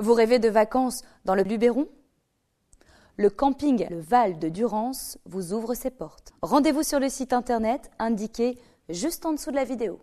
Vous rêvez de vacances dans le Luberon Le camping Le Val de Durance vous ouvre ses portes. Rendez-vous sur le site internet indiqué juste en dessous de la vidéo.